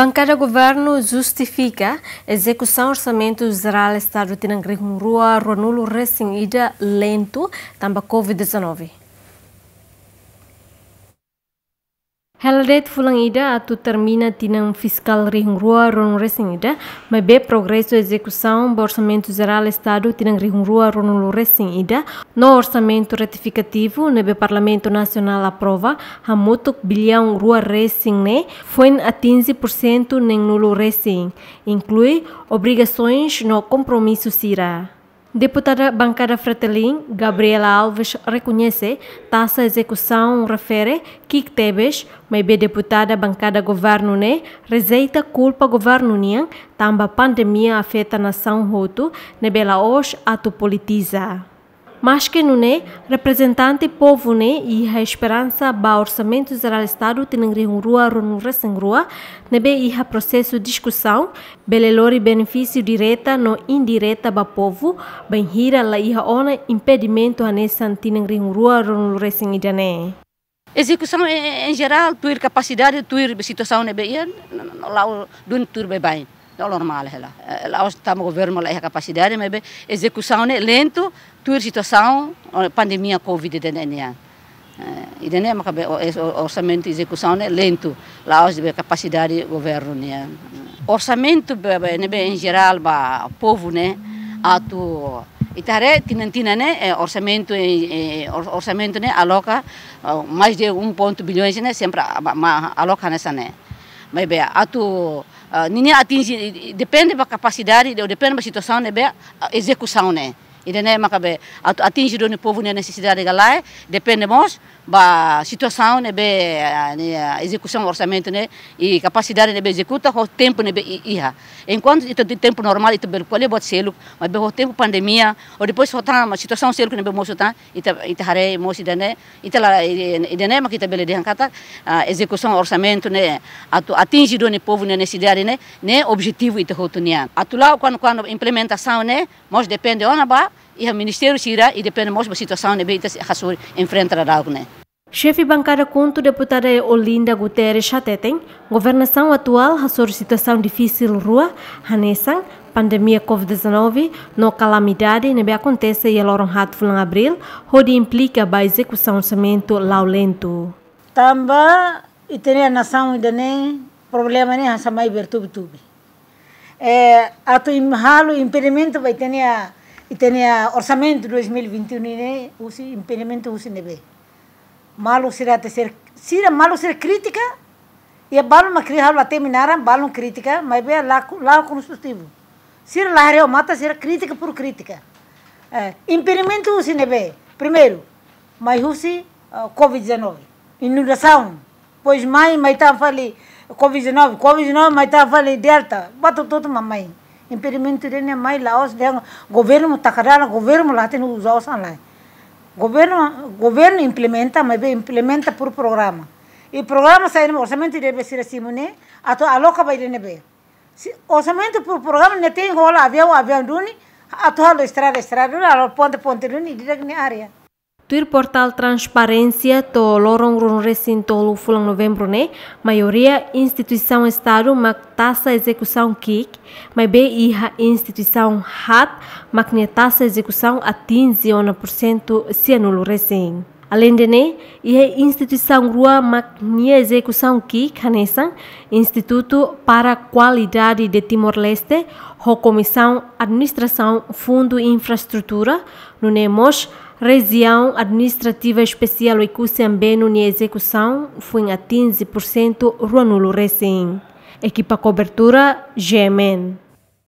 Bancada Governo justifica execução orçamento geral Estado de Tinangrihum Rua Ronulo Recém Lento, também Covid-19. Heldet fulang ida atu termina tinam fiscal rua ron ida, mas be progresso execução do orçamento geral estado tinam rua ron lo ida, no orçamento ratificativo nebe parlamento nacional aprova hamutuk bilhão rua racing ne foi a 15% nem nulo racing, inclui obrigações no compromisso sira. Deputada bancada Fratelim, Gabriela Alves, reconhece taça execução refere que Tebes, mebe deputada bancada governo né, rejeita culpa governo nian, tamba pandemia afeta nação roto, nebela hoje ato politiza mas que não é né, representante povo né e a esperança ba orçamento geral estado tenengri rua runure sengrua, nebe e a processo discussão, belelori benefício direta no indireta ba povo, bem hira la e ona impedimento a nessan tinengri rua runure sengidane. Né. Execução em geral, tuir capacidade, tuir situação nebe ian, lá o dun tuir bebain. Normal, ela. Eh, lá está o governo, lá é a capacidade, mas execução é lento, atual situação, a pandemia Covid-19. Eh, e nem é o é, orçamento de execução é lento, lá a capacidade do governo. Né? Eh, orçamento, né, em geral, para o povo, né? Ato, Itare tá tinantina né eh, orçamento orçamento né aloca mais de ponto bilhões né sempre aloca nessa né mas bem atu ah, ninguém atinge depende da capacidade depende da situação né bem execução né Irene makabe atu atinge povo na necessidade galai depende dependemos da situação ne execução eh, do eh, execução orçamento e capacidade de executar o tempo enquanto o tempo normal é be colhe bot mas o tempo pandemia ou depois só tá uma situação selo ne be mos tá ita e hare mos idane ita la idane makita be de hankata eh, execução orçamento ne atu atinge do povo na necessidade ne ne objetivo ito hotunian atu lá quando a implementação ne mos depende ona ba e o Ministério tira e depende mostra da situação de bem que enfrentará né. Chefe bancada conto deputada Olinda Guterres Chatetem, governação atual a situação difícil rua, Hanessan, pandemia COVID-19, no calamidade que acontece e loron hat fulan abril, onde implica a execução orçamento laulento. Tamba e tem a nação ainda nem problema nem hasa mais bertube tube. É, ato imhalo impedimento vai ter a e itenia orçamento 2021 e impedimento do CNB. malu será te ser sira malu ser crítica e balu ma cri halva terminara balu crítica mas é lá lá construtivo sira lá reo mata será crítica por crítica é, impedimento do CNB, primeiro mas usi uh, eh, covid-19 inundação pois mãe mãe tá fali covid-19 covid-19 mãe tá fali delta batu todo mamãe impedimento ne mai laos o governo takarala governo latin os san lá governo governo implementa mas implementa por programa e programa sai no orçamento deve ser assim né a tua aloca vai dene se orçamento por programa não tem rola avião avião duni a to estrada estrada halo ponte ponte duni direct ne área Tuir portal transparência to lorong run resin fulang novembro né? Maioria instituição estado mac taxa execução kick, mas bem iha instituição hat mac ne taxa execução atinge 1% se anulo recém. Além de né, iha instituição rua mac ne execução kick hanesan Instituto para Qualidade de Timor-Leste, ho comissão administração fundo infraestrutura, no nemos Região Administrativa Especial Icuciambeno em execução foi em 15% Ruanulo Recém. Equipa Cobertura, GMN.